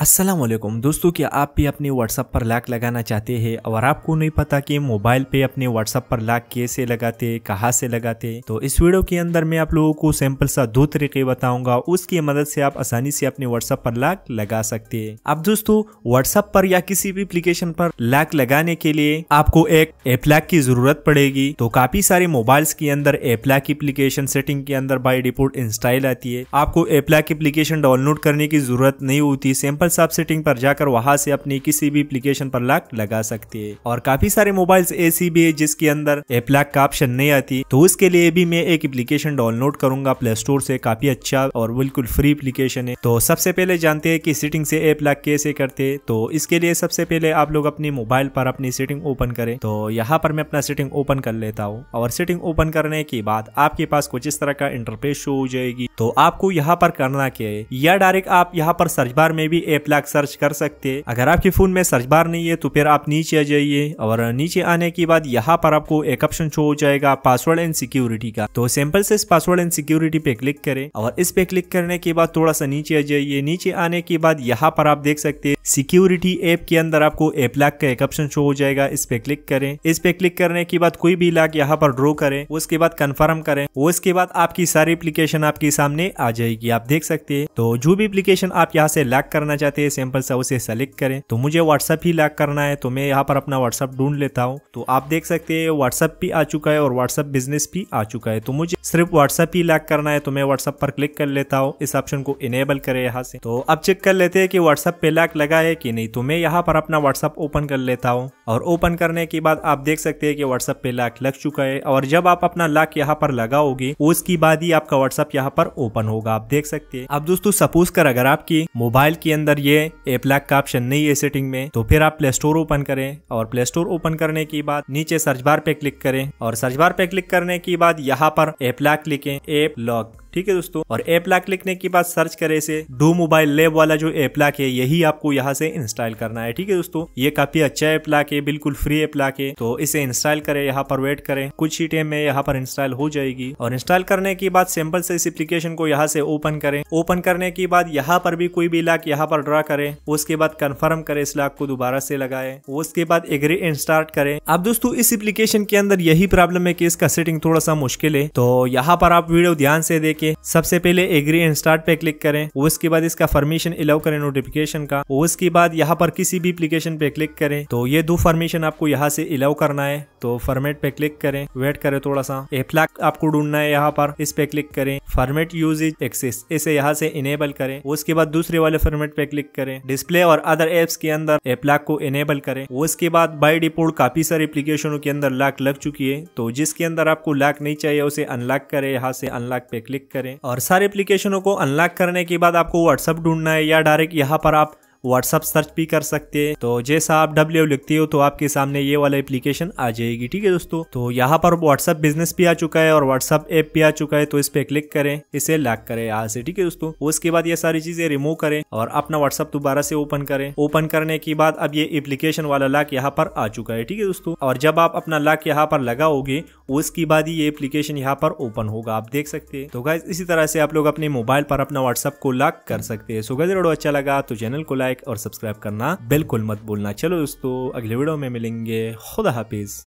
असलम दोस्तों क्या आप भी अपने व्हाट्सअप पर लाक लगाना चाहते हैं और आपको नहीं पता कि मोबाइल पे अपने व्हाट्सअप पर लाक कैसे लगाते कहाँ से लगाते तो इस वीडियो के अंदर मैं आप लोगों को सैंपल सा दो तरीके बताऊंगा उसकी मदद से आप आसानी से अपने व्हाट्सअप पर लाक लगा सकते हैं अब दोस्तों व्हाट्सअप पर या किसी भी एप्लीकेशन पर लाक लगाने के लिए आपको एक एप लाक की जरूरत पड़ेगी तो काफी सारे मोबाइल्स के अंदर एप लाक एप्लीकेशन सेटिंग के अंदर बाई डिपोर्ट इंस्टाइल आती है आपको एप लाक एप्लीकेशन डाउनलोड करने की जरूरत नहीं होती सैंपल आप सेटिंग पर जाकर वहां से अपनी किसी भी एप्लीकेशन पर लॉक लगा सकते हैं और काफी सारे मोबाइल्स ऐसी भी है जिसके अंदर एप लॉक का ऑप्शन नहीं आती तो उसके लिए भी मैं एक एप्लीकेशन डाउनलोड करूंगा प्ले स्टोर से काफी अच्छा और बिल्कुल फ्री एप्लीकेशन है तो सबसे पहले जानते हैं कि सेटिंग से एप लॉक कैसे करते तो इसके लिए सबसे पहले आप लोग अपने मोबाइल पर अपनी सेटिंग ओपन करें तो यहाँ पर मैं अपना सेटिंग ओपन कर लेता हूँ और सेटिंग ओपन करने के बाद आपके पास कुछ इस तरह का इंटरफेस शो हो जाएगी तो आपको यहाँ पर करना क्या है या डायरेक्ट आप यहाँ पर सर्च बार में भी वेब लैग सर्च कर सकते हैं अगर आपके फोन में सर्च बार नहीं है तो फिर आप नीचे आ जाइए और नीचे आने के बाद यहाँ पर आपको एक ऑप्शन शो हो जाएगा पासवर्ड एंड सिक्योरिटी का तो सिंपल से इस पासवर्ड एंड सिक्योरिटी पे क्लिक करें और इस पे क्लिक करने के बाद थोड़ा सा नीचे आ जाइए नीचे आने के बाद यहाँ पर आप देख सकते हैं सिक्योरिटी एप के अंदर आपको एप लैग का एक ऑप्शन शो हो जाएगा इस पे क्लिक करें इस पे क्लिक करने के बाद कोई भी लाख यहाँ पर ड्रॉ करें उसके बाद कंफर्म करें उसके बाद आपकी सारी एप्लीकेशन आपके सामने आ जाएगी आप देख सकते हैं तो जो भी एप्लीकेशन आप यहाँ से लैग करना चाहते रहते हैं सैंपल से उसे सेलेक्ट करें तो मुझे व्हाट्सअप ही लैग करना है तो मैं यहाँ पर अपना व्हाट्सअप ढूंढ लेता हूँ तो आप देख सकते हैं व्हाट्सअप भी आ चुका है और व्हाट्सअप बिजनेस भी आ चुका है तो मुझे सिर्फ व्हाट्सअप ही लैग करना है तो मैं व्हाट्सअप पर क्लिक कर लेता हूँ इस ऑप्शन को इनेबल करे यहाँ से तो अब चेक कर लेते हैं कि व्हाट्सअप पे लैग लगा है कि नहीं तो मैं यहाँ पर अपना व्हाट्सअप ओपन कर लेता हूँ और ओपन करने के बाद आप देख सकते हैं कि व्हाट्सअप पे लैग लग चुका है और जब आप अपना लैग यहाँ पर लगाओगे उसके बाद ही आपका व्हाट्सअप यहाँ पर ओपन होगा आप देख सकते हैं अब दोस्तों सपोज कर अगर आपकी मोबाइल के अंदर ये एप लैक का ऑप्शन नहीं है सेटिंग में तो फिर आप प्ले स्टोर ओपन करें और प्ले स्टोर ओपन करने के बाद नीचे सर्च बार पे क्लिक करें और सर्च बार पे क्लिक करने के बाद यहाँ पर एप लैक लिखें एप लॉक ठीक है दोस्तों और एप लिखने के बाद सर्च करें इसे डू मोबाइल लेब वाला जो एप है यही आपको यहाँ से इंस्टॉल करना है ठीक है दोस्तों ये काफी अच्छा एप है बिल्कुल फ्री एप है तो इसे इंस्टॉल करें यहाँ पर वेट करें कुछ ही टाइम में यहाँ पर इंस्टॉल हो जाएगी और इंस्टॉल करने के बाद सिंपल से इस एप्लीकेशन को यहाँ से ओपन करें ओपन करने के बाद यहाँ पर भी कोई भी लाख यहाँ पर ड्रा करे उसके बाद कंफर्म करे इस लाख को दोबारा से लगाए उसके बाद एग्री इंस्टार्ट करे अब दोस्तों इस एप्लीकेशन के अंदर यही प्रॉब्लम है कि इसका सेटिंग थोड़ा सा मुश्किल है तो यहाँ पर आप वीडियो ध्यान से देख देखिए सबसे पहले एग्री एंड स्टार्ट पे क्लिक करें उसके बाद इसका फॉर्मेशन अलाउ करें नोटिफिकेशन का उसके बाद यहाँ पर किसी भी एप्लीकेशन पे क्लिक करें तो ये दो फॉर्मेशन आपको यहाँ से अलाउ करना है तो फॉर्मेट पे क्लिक करें वेट करें थोड़ा सा एप्लाक आपको ढूंढना है यहाँ पर इस पे क्लिक करें फॉर्मेट यूज एक्सेस इसे यहाँ से इनेबल करें उसके बाद दूसरे वाले फॉर्मेट पे क्लिक करें डिस्प्ले और अदर एप्स के अंदर एप्लाक को इनेबल करें उसके बाद बाई डिपोर्ट काफी सारे एप्लीकेशनों के अंदर लाक लग चुकी है तो जिसके अंदर आपको लाक नहीं चाहिए उसे अनलॉक करें यहाँ से अनलॉक पे क्लिक करें और सारे एप्लीकेशनों को अनलॉक करने के बाद आपको व्हाट्सअप ढूंढना है या डायरेक्ट यहाँ पर आप व्हाट्सअप सर्च भी कर सकते हैं तो जैसा आप डब्ल्यू लिखते हो तो आपके सामने ये वाला एप्लीकेशन आ जाएगी ठीक है दोस्तों तो यहाँ पर व्हाट्सअप बिजनेस भी आ चुका है और व्हाट्सअप ऐप भी आ चुका है तो इस पे क्लिक करें इसे लॉक करें यहाँ से ठीक है दोस्तों उसके बाद ये सारी चीजें रिमूव करें और अपना व्हाट्सअप दोबारा से ओपन करें ओपन करने के बाद अब ये एप्लीकेशन वाला लॉक यहाँ पर आ चुका है ठीक है दोस्तों और जब आप अपना लॉक यहाँ पर लगाओगे उसके बाद ये एप्लीकेशन यहाँ पर ओपन होगा आप देख सकते हैं तो गाइज इसी तरह से आप लोग अपने मोबाइल पर अपना व्हाट्सअप को लॉक कर सकते हैं सो गजर अच्छा लगा तो चैनल को लाइक लाइक और सब्सक्राइब करना बिल्कुल मत भूलना चलो दोस्तों अगले वीडियो में मिलेंगे खुदा हाफिज